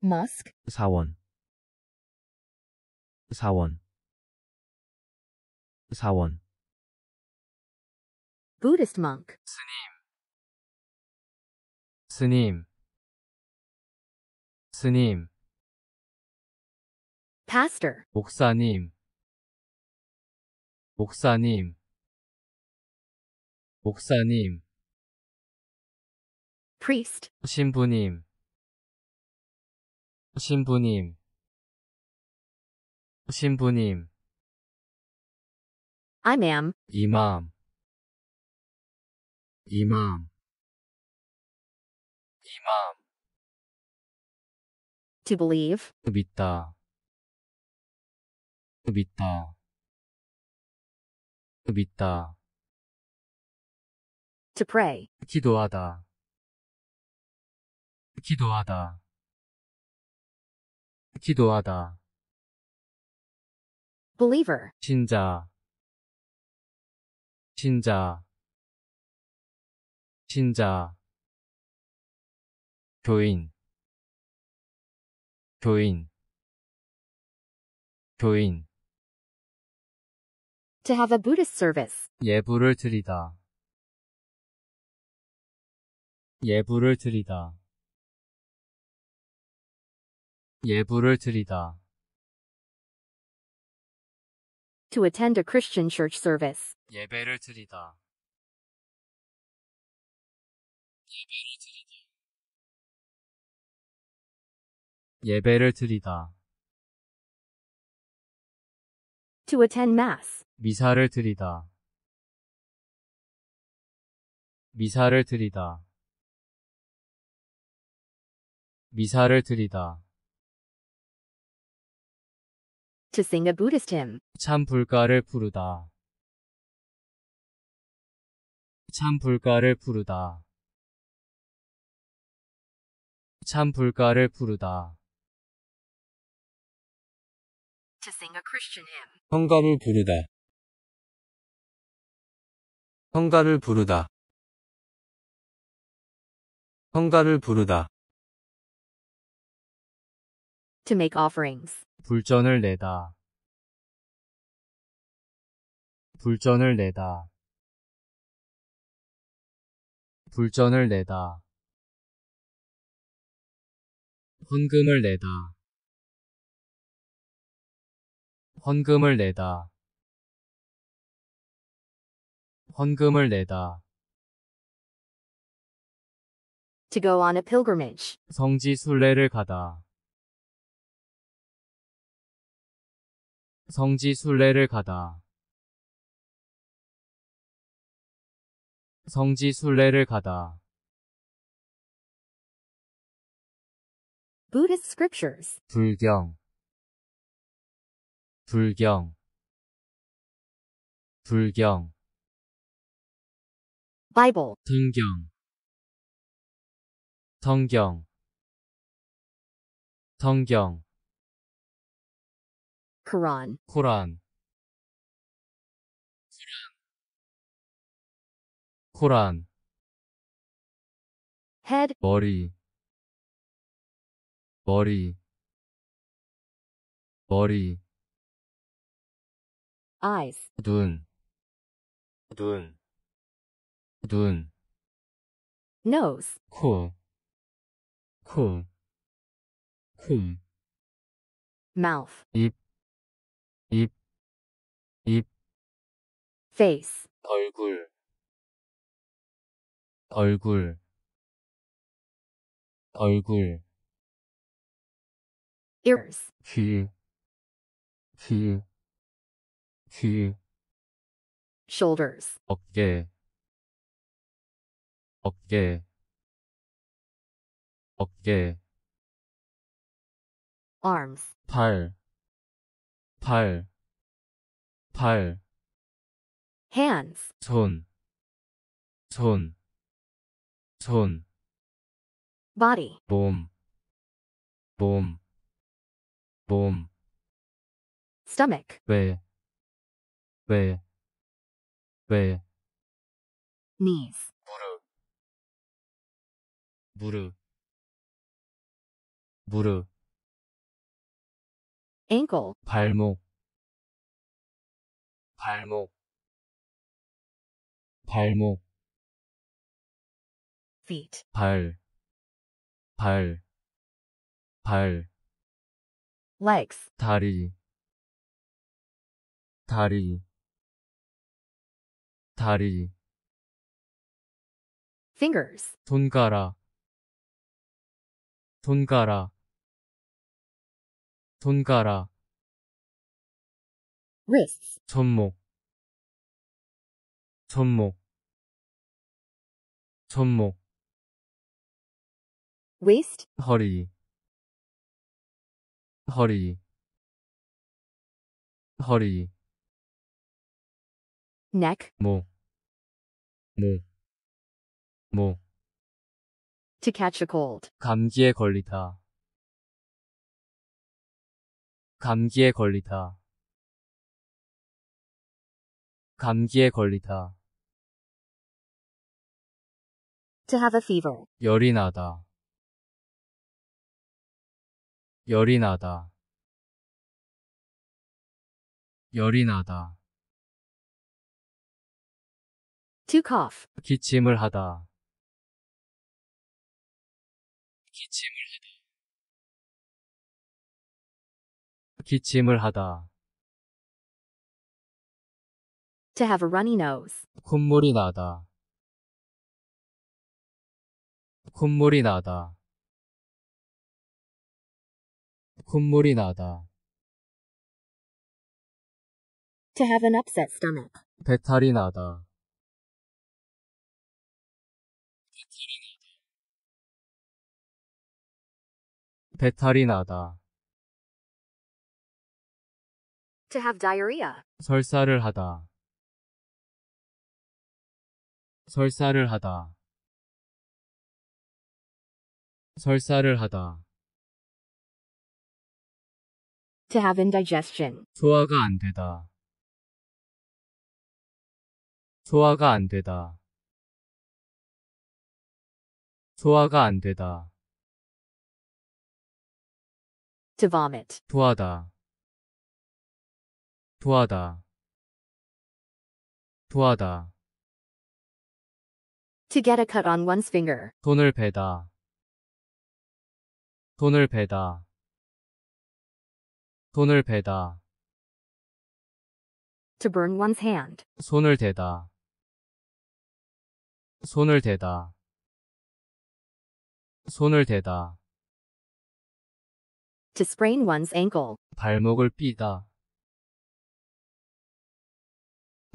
마스크 사원 사원 사원 Buddhist monk 스님 스님 스님 pastor 목사님 목사님 목사님 priest 신부님 신부님 신부님 Imam, 이맘 이맘 이맘 to believe, 믿다 믿다 믿다 to pray, 기도하다 기도하다 기도하다 believer 신자 신자 신자 교인 교인 교인 to have a Buddhist service 예불을 드리다 예불을 드리다 예불을 드리다. To attend a Christian church service. 예배를 드리다. 예배를 드리다. 예배를 드리다. To attend mass. 미사를 드리다. 미사를 드리다. 미사를 드리다. to sing a Buddhist hymn. 참 불가를 부르다. 참 불가를 부르다. 참 불가를 부르다. to sing a Christian hymn. 성가를 부르다. 성가를 부르다. 성가를 부르다. to make offerings. 불전을 내다 불전을 내다 불전을 내다 헌금을 내다 헌금을 내다 헌금을 내다 to go on a pilgrimage 성지 순례를 가다 성지 순례를 가다. 성지 순례를 가다. Buddhist scriptures. 불경. 불경. 불경. Bible. 등경. 성경. 성경. Quran. Quran. Quran. head Body. Body. Body. eyes 눈, 눈, 눈, nose 코, 코, 코, mouth 입, 입, 입, face, 얼굴, 얼굴, 얼굴, ears, 귀, 귀, 귀, shoulders, 어깨, 어깨, 어깨, arms, 팔, 발, 발, hands, 손, 손, 손, body, 몸, 몸, 몸, stomach, 왜, 왜, 왜, knees, 무릎, 무릎, 무릎, ankle 발목 발목 발목 feet 발, 발, 발 legs 다리 다리 다리 fingers 손가락 손가락 손가락 wrists 손목 손목 손목 waist 허리 허리 허리 neck 목목목 to catch a cold 감기에 걸리다 감기에 걸리다. 감기에 걸리다. To have a fever. 열이 나다. 열이 나다. 열이 나다. To cough. 기침을 하다. 기침을 하다. 기침을 하다. To have a runny nose. 콧물이 나다. 콧물이 나다. 콧물이 나다. To have an upset stomach. 배탈이 나다. 배탈이 나다. To have diarrhea. 설사를 하다. 설사를 하다. 설사를 하다. To have indigestion. 소화가 안 되다. 소화가 안 되다. 소화가 안 되다. To vomit. 토하다. 도하다 도하다 To get a cut on one's finger. 돈을 베다 돈을 베다 돈을 베다 To burn one's hand. 손을 대다 손을 대다 손을 대다 To sprain one's ankle. 발목을 삐다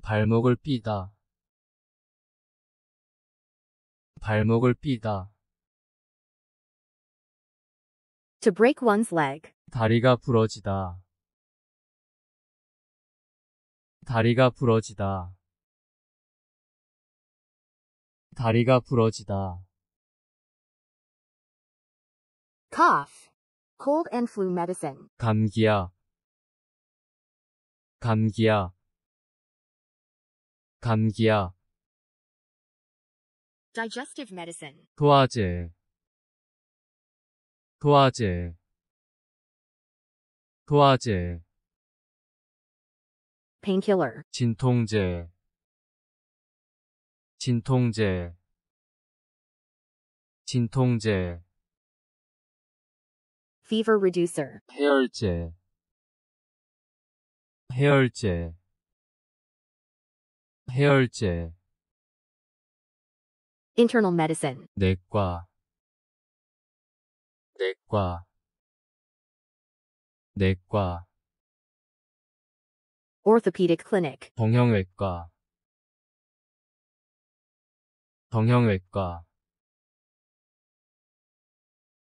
발목을 삐다 발목을 삐다 to break one's leg 다리가 부러지다 다리가 부러지다 다리가 부러지다 cough cold and flu medicine 감기야 감기야 감기약 digestive medicine 도화제 도화제 도화제 painkiller 진통제 진통제 진통제 fever reducer 해열제 해열제 해열제 internal medicine 내과 내과 내과 orthopedic clinic 정형외과 정형외과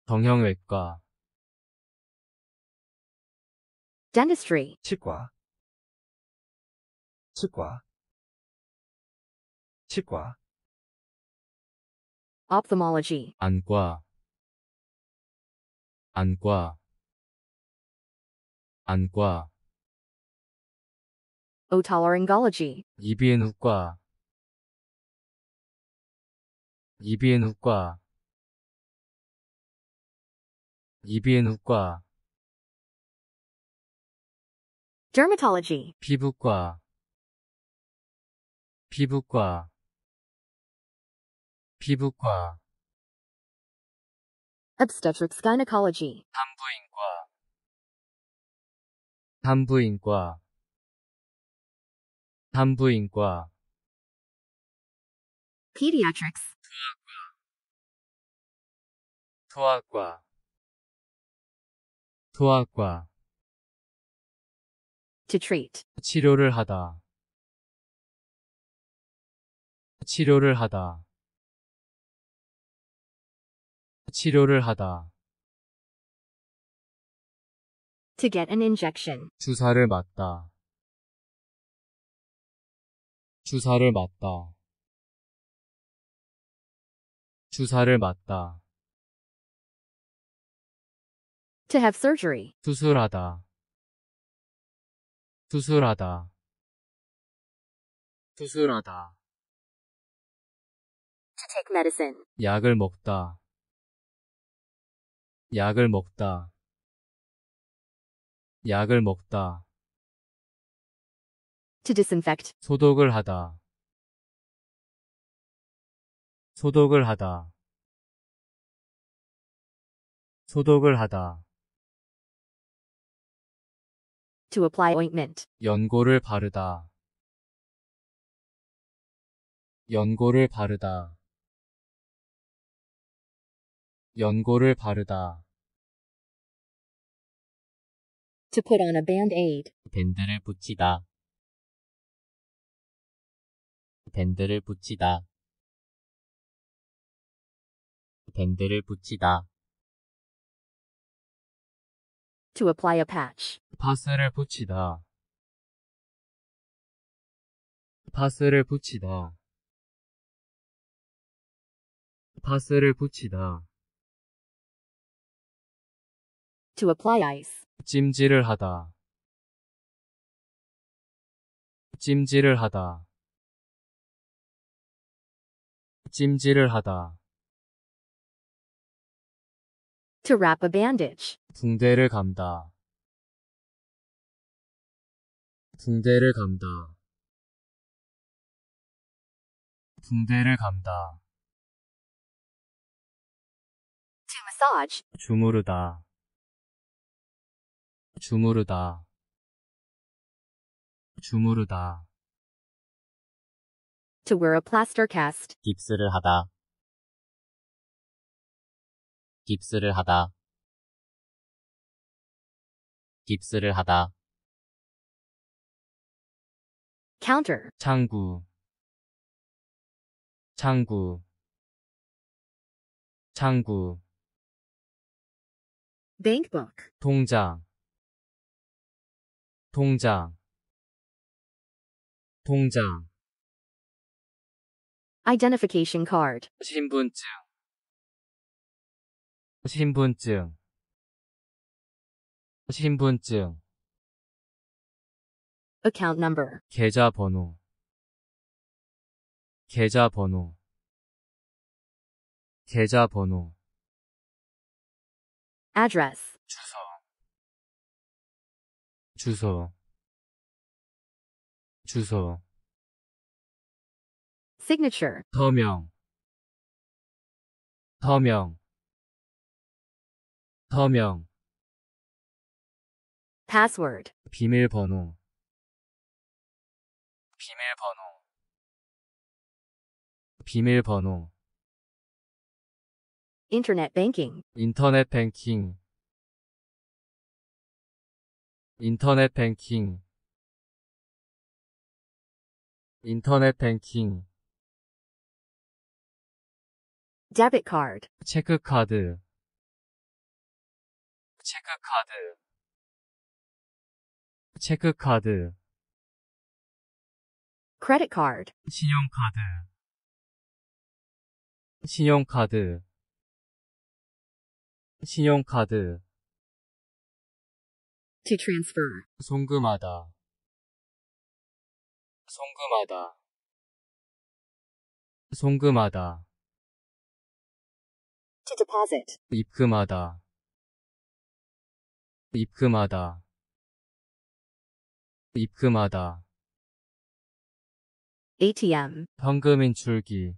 정형외과 dentistry 치과 치과 치과 ophthalmology 안과 안과 안과 otolaryngology 이비인후과 이비인후과 이비인후과 dermatology 피부과 피부과 피부과 Obstetrics Gynecology 산부인과 산부인과 산부인과 Pediatrics 소아과 소아과 To treat 치료를 하다 치료를 하다 치료를 하다. To get an injection. 주사를 맞다. 주사를 맞다. 주사를 맞다. To have surgery. 수술하다. 수술하다. 수술하다. To take medicine. 약을 먹다. 약을 먹다 약을 먹다 to disinfect 소독을 하다 소독을 하다 소독을 하다 to apply ointment 연고를 바르다 연고를 바르다 연고를 바르다. To put on a band-aid. 밴드를 붙이다. 밴드를 붙이다. 밴드를 붙이다. To apply a patch. 파스를 붙이다. 파스를 붙이다. 파스를 붙이다. To apply ice. 찜질을 하다. 찜질을 하다. 찜질을 하다. To wrap a bandage. 붕대를 감다. 붕대를 감다. 붕대를 감다. To massage. 주무르다. 주무르다 주무르다 to wear a plaster cast 깁스를 하다 깁스를 하다 깁스를 하다 counter 창구 창구 창구 bankbook 통장 통장 통장 identification card 신분증 신분증 신분증 account number 계좌번호 계좌번호 계좌번호 address 주소 주소 주소 signature 서명 서명 서명 password 비밀번호 비밀번호 비밀번호 internet banking 인터넷 뱅킹 인터넷 뱅킹 인터넷 뱅킹 debit card 체크카드 체크카드 체크카드 credit card 신용카드 신용카드 신용카드 To transfer. 송금하다. 송금하다. 송금하다. To deposit. 입금하다. 입금하다. 입금하다. ATM. 현금 인출기.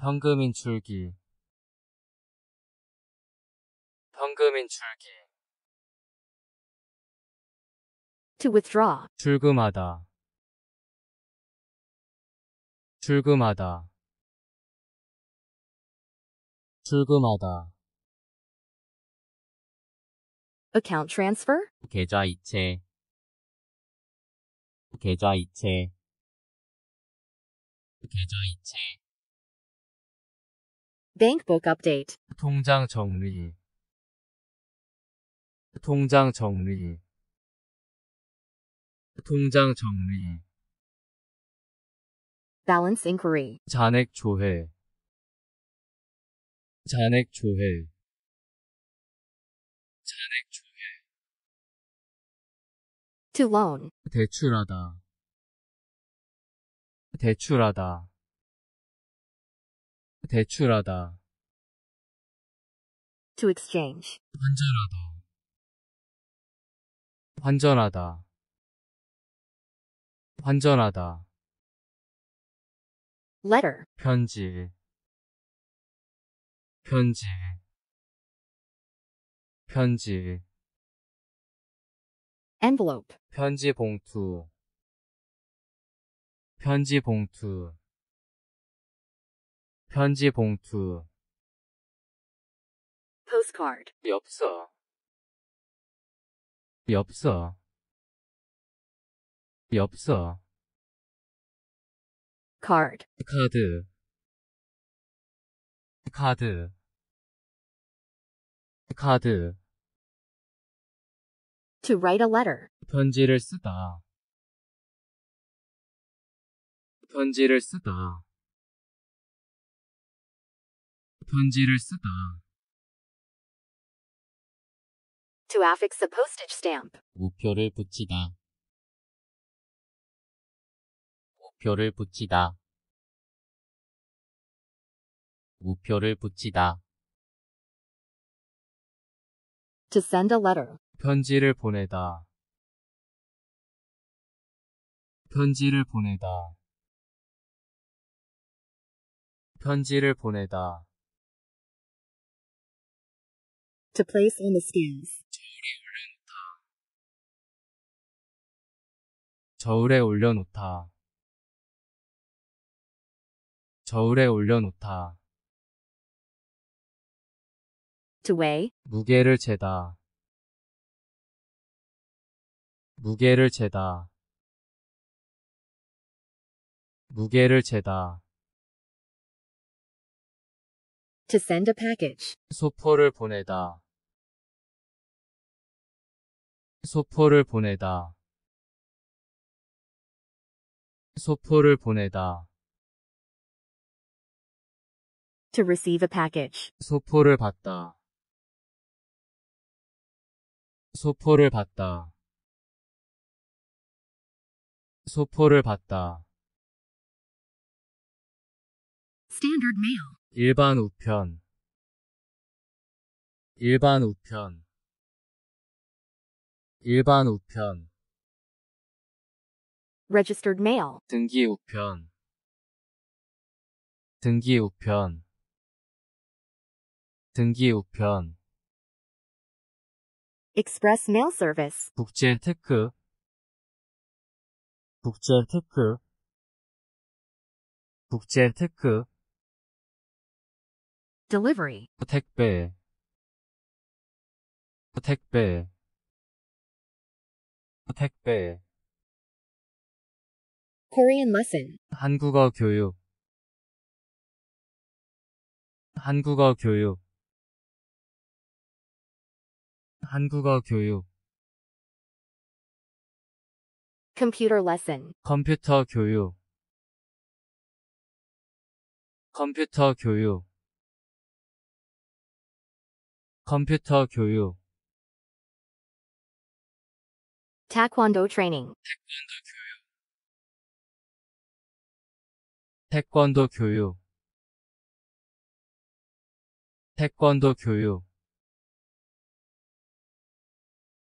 현금 인출기. 현금인 출기 To withdraw. 출금하다 출금하다 출금하다 Account transfer. 계좌 이체 계좌 이체 계좌 이체 Bank book update. 통장 정리 통장 정리 통장 정리 balance inquiry 잔액 조회 잔액 조회 잔액 조회 to loan 대출하다 대출하다 대출하다 to exchange 환전하다 환전하다 환전하다 letter 편지 편지 편지 envelope 편지 봉투 편지 봉투 편지 봉투 postcard 엽서 엽서 엽서 card 카드 카드 카드 to write a letter 편지를 쓰다 편지를 쓰다 편지를 쓰다 To affix a postage stamp. 우표를 붙이다. 우표를 붙이다. 우표를 붙이다. To send a letter. 편지를 보내다. 편지를 보내다. 편지를 보내다. To place on the scales. 올려놓다. 저울에 올려놓다. 저울에 올려놓다. to weigh 무게를 재다. 무게를 재다. 무게를 재다. to send a package 소포를 보내다. 소포를 보내다 소포를 보내다 to receive a package 소포를 받다 소포를 받다 소포를 받다 standard mail 일반 우편 일반 우편 일반 우편 registered mail 등기 우편 등기 우편 등기 우편 express mail service 국제 테크 국제 테크 국제 테크 delivery 택배 택배 택배 Korean lesson 한국어 교육 한국어 교육 한국어 교육 computer lesson 컴퓨터 교육 컴퓨터 교육 컴퓨터 교육 Taekwondo Training 태권도 교육 태권도 교육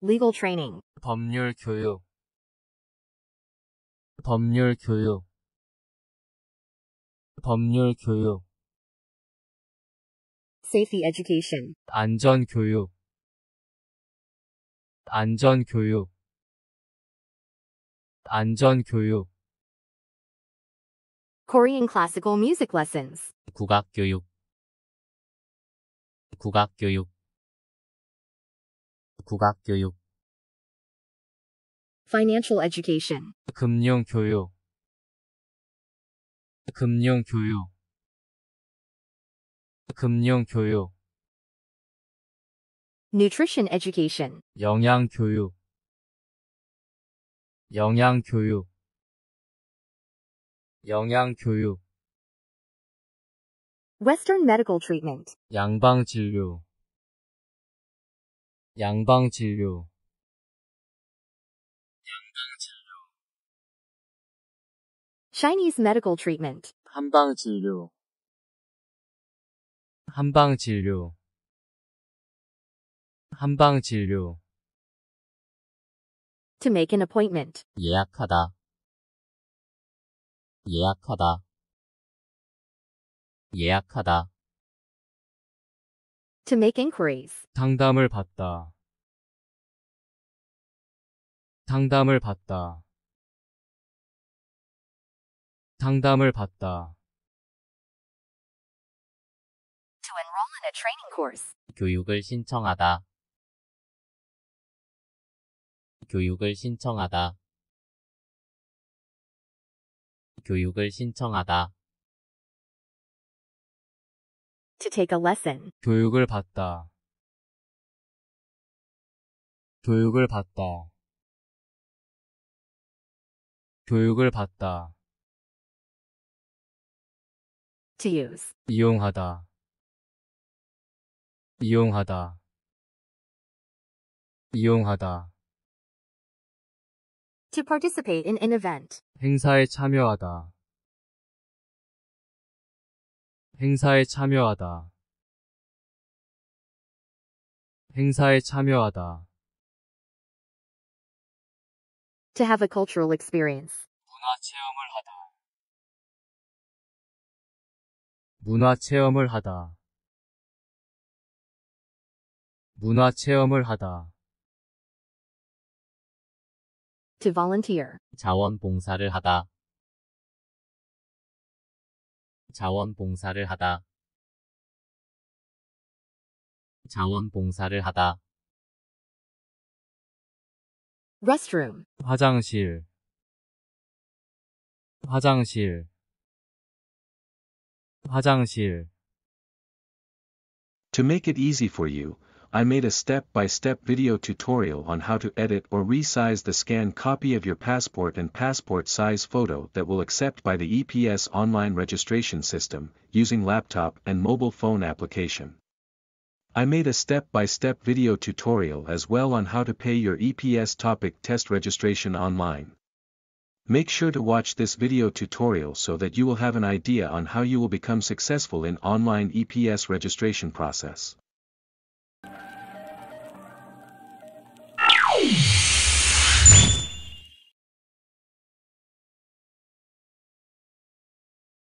Legal Training 법률 교육 법률 교육 법률 교육 Safety Education 안전 교육 안전 교육 안전 교육 Korean classical music lessons 국악 교육 국악 교육 국악 교육 financial education 금융 교육 금융 교육 금융 교육 nutrition education 영양 교육 영양교육 영양교육 Western medical treatment 양방진료 양방진료 양방진료 Chinese medical treatment 한방진료 한방진료 한방진료 To make an appointment. 예약하다. 예약하다. 예약하다. To make inquiries. 상담을 받다. 상담을 받다. 상담을 받다. To enroll in a training course. 교육을 신청하다. 교육을 신청하다. 교육을 신청하다. To take a lesson. 교육을 받다. 교육을 받다. 교육을 받다. To use. 이용하다. 이용하다. 이용하다. to participate in an event. 행사에 참여하다. 행사에 참여하다. 행사에 참여하다. to have a cultural experience. 문화 체험을 하다. 문화 체험을 하다. 문화 체험을 하다. to volunteer. 자원봉사를 하다. 자원봉사를 하다. 자원봉사를 하다. restroom, 화장실 화장실 화장실 To make it easy for you, I made a step-by-step -step video tutorial on how to edit or resize the scan copy of your passport and passport size photo that will accept by the EPS online registration system, using laptop and mobile phone application. I made a step-by-step -step video tutorial as well on how to pay your EPS topic test registration online. Make sure to watch this video tutorial so that you will have an idea on how you will become successful in online EPS registration process.